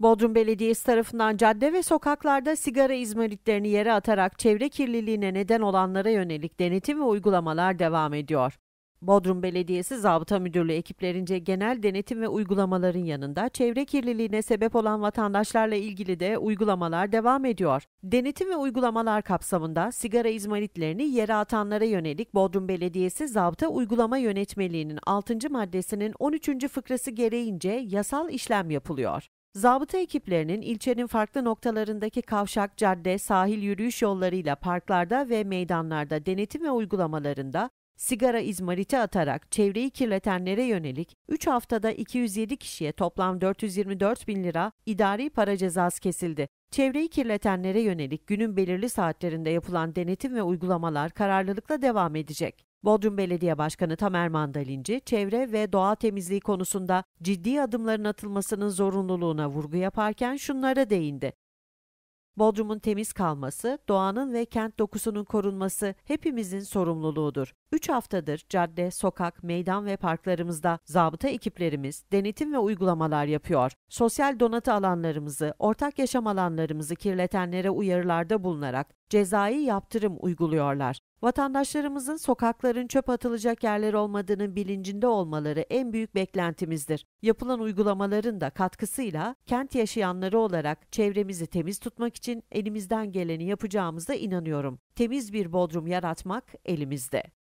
Bodrum Belediyesi tarafından cadde ve sokaklarda sigara izmaritlerini yere atarak çevre kirliliğine neden olanlara yönelik denetim ve uygulamalar devam ediyor. Bodrum Belediyesi Zabıta Müdürlüğü ekiplerince genel denetim ve uygulamaların yanında çevre kirliliğine sebep olan vatandaşlarla ilgili de uygulamalar devam ediyor. Denetim ve uygulamalar kapsamında sigara izmaritlerini yere atanlara yönelik Bodrum Belediyesi Zabıta Uygulama Yönetmeliği'nin 6. maddesinin 13. fıkrası gereğince yasal işlem yapılıyor. Zabıta ekiplerinin ilçenin farklı noktalarındaki kavşak, cadde, sahil yürüyüş yollarıyla parklarda ve meydanlarda denetim ve uygulamalarında sigara izmariti atarak çevreyi kirletenlere yönelik 3 haftada 207 kişiye toplam 424 bin lira idari para cezası kesildi. Çevreyi kirletenlere yönelik günün belirli saatlerinde yapılan denetim ve uygulamalar kararlılıkla devam edecek. Bodrum Belediye Başkanı Tamer Mandalinci, çevre ve doğa temizliği konusunda ciddi adımların atılmasının zorunluluğuna vurgu yaparken şunlara değindi. Bodrum'un temiz kalması, doğanın ve kent dokusunun korunması hepimizin sorumluluğudur. 3 haftadır cadde, sokak, meydan ve parklarımızda zabıta ekiplerimiz denetim ve uygulamalar yapıyor. Sosyal donatı alanlarımızı, ortak yaşam alanlarımızı kirletenlere uyarılarda bulunarak cezai yaptırım uyguluyorlar. Vatandaşlarımızın sokakların çöp atılacak yerler olmadığının bilincinde olmaları en büyük beklentimizdir. Yapılan uygulamaların da katkısıyla kent yaşayanları olarak çevremizi temiz tutmak için elimizden geleni yapacağımıza inanıyorum. Temiz bir Bodrum yaratmak elimizde.